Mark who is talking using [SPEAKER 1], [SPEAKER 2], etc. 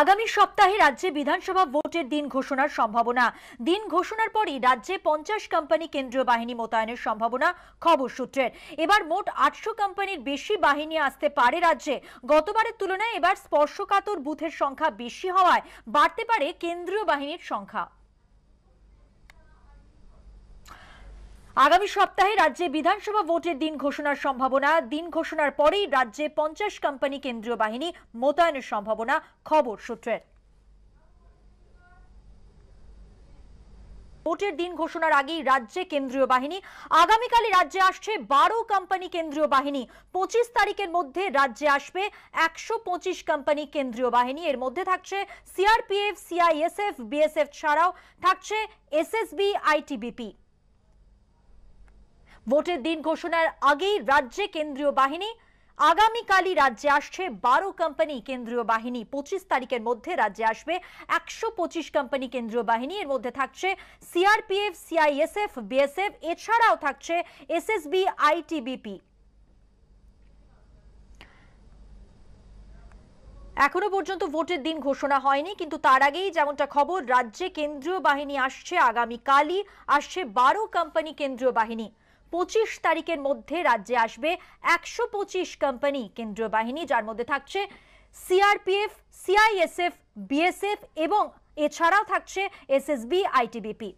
[SPEAKER 1] আগামী সপ্তাহে রাজ্যে বিধানসভা ভোটের দিন ঘোষণার সম্ভাবনা দিন ঘোষণার পরই রাজ্যে পঞ্চাশ কোম্পানি কেন্দ্রীয় বাহিনী মোতায়েনের সম্ভাবনা খবর সূত্রের এবার মোট আটশো কোম্পানির বেশি বাহিনী আসতে পারে রাজ্যে গতবারের তুলনায় এবার স্পর্শকাতর বুথের সংখ্যা বেশি হওয়ায় বাড়তে পারে কেন্দ্রীয় বাহিনীর সংখ্যা আগামী সপ্তাহে রাজ্যে বিধানসভা ভোটের দিন ঘোষণার সম্ভাবনা দিন ঘোষণার পরেই রাজ্যে পঞ্চাশ কোম্পানি কেন্দ্রীয় বাহিনী মোতায়েনের সম্ভাবনা খবর সূত্রের ভোটের দিন ঘোষণার আগেই রাজ্যে কেন্দ্রীয় বাহিনী আগামীকালই রাজ্যে আসছে বারো কোম্পানি কেন্দ্রীয় বাহিনী পঁচিশ তারিখের মধ্যে রাজ্যে আসবে একশো পঁচিশ কোম্পানি কেন্দ্রীয় বাহিনী এর মধ্যে থাকছে সিআরপিএফ সিআইএসএফ বিএসএফ ছাড়াও থাকছে এসএসবি আইটিবিপি ভোটের দিন ঘোষণার আগেই রাজ্যে কেন্দ্রীয় বাহিনী আগামীকালই রাজ্যে আসছে বারো কোম্পানি কেন্দ্রীয় বাহিনী পঁচিশ তারিখের মধ্যে রাজ্যে আসবে একশো পঁচিশ কোম্পানি কেন্দ্রীয় বাহিনী এর মধ্যে থাকছে সিআরপিএফ সিআইএসএফ বিএসএফ এছাড়াও থাকছে এসএসবি আইটিবিপি এখনো পর্যন্ত ভোটের দিন ঘোষণা হয়নি কিন্তু তার আগেই যেমনটা খবর রাজ্যে কেন্দ্রীয় বাহিনী আসছে আগামীকালই আসছে বারো কোম্পানি কেন্দ্রীয় বাহিনী পঁচিশ তারিখের মধ্যে রাজ্যে আসবে একশো পঁচিশ কোম্পানি কেন্দ্রীয় বাহিনী যার মধ্যে থাকছে সিআরপিএফ সিআইএসএফ বিএসএফ এবং এছাড়াও থাকছে এসএসবি আইটিবিপি